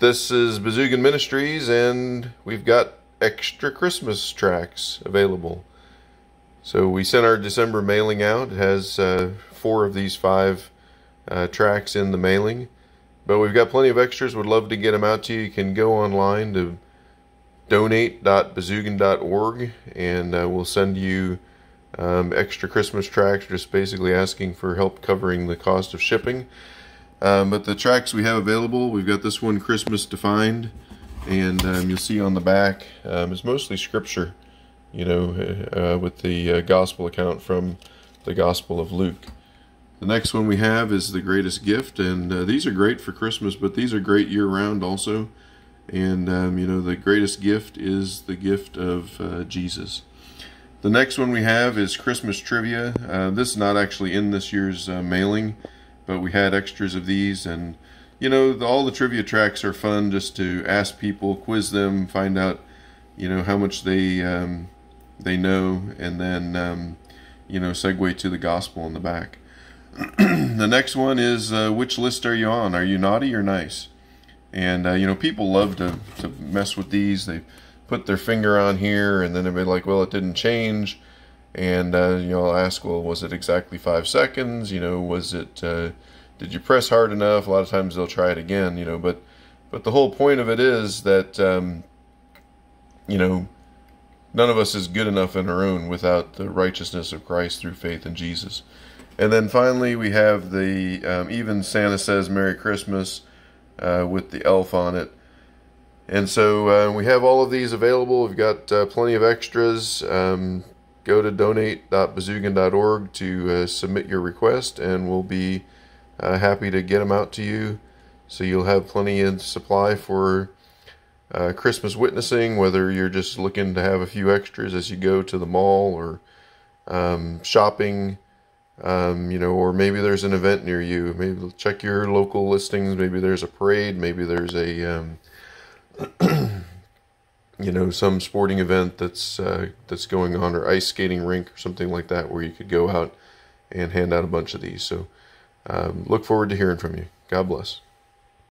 This is Bazoogan Ministries, and we've got extra Christmas tracks available. So we sent our December mailing out. It has uh, four of these five uh, tracks in the mailing. But we've got plenty of extras. Would love to get them out to you. You can go online to donate.bazoogan.org and uh, we'll send you um, extra Christmas tracks, just basically asking for help covering the cost of shipping. Um, but the tracks we have available, we've got this one, Christmas Defined, and um, you'll see on the back, um, it's mostly scripture, you know, uh, uh, with the uh, gospel account from the Gospel of Luke. The next one we have is The Greatest Gift, and uh, these are great for Christmas, but these are great year-round also. And, um, you know, the greatest gift is the gift of uh, Jesus. The next one we have is Christmas Trivia. Uh, this is not actually in this year's mailing but we had extras of these and you know the, all the trivia tracks are fun just to ask people quiz them find out you know how much they um, they know and then um, you know segue to the gospel in the back the next one is uh, which list are you on are you naughty or nice and uh, you know people love to, to mess with these they put their finger on here and then they are be like well it didn't change and uh, you know, I'll ask, well, was it exactly five seconds? You know, was it? Uh, did you press hard enough? A lot of times they'll try it again. You know, but but the whole point of it is that um, you know none of us is good enough in our own without the righteousness of Christ through faith in Jesus. And then finally, we have the um, even Santa says Merry Christmas uh, with the elf on it. And so uh, we have all of these available. We've got uh, plenty of extras. Um, go to donate.bazoogan.org to uh, submit your request and we'll be uh, happy to get them out to you so you'll have plenty of supply for uh, Christmas witnessing whether you're just looking to have a few extras as you go to the mall or um, shopping um, you know or maybe there's an event near you maybe check your local listings maybe there's a parade maybe there's a um you know some sporting event that's uh, that's going on or ice skating rink or something like that where you could go out and hand out a bunch of these so um, look forward to hearing from you god bless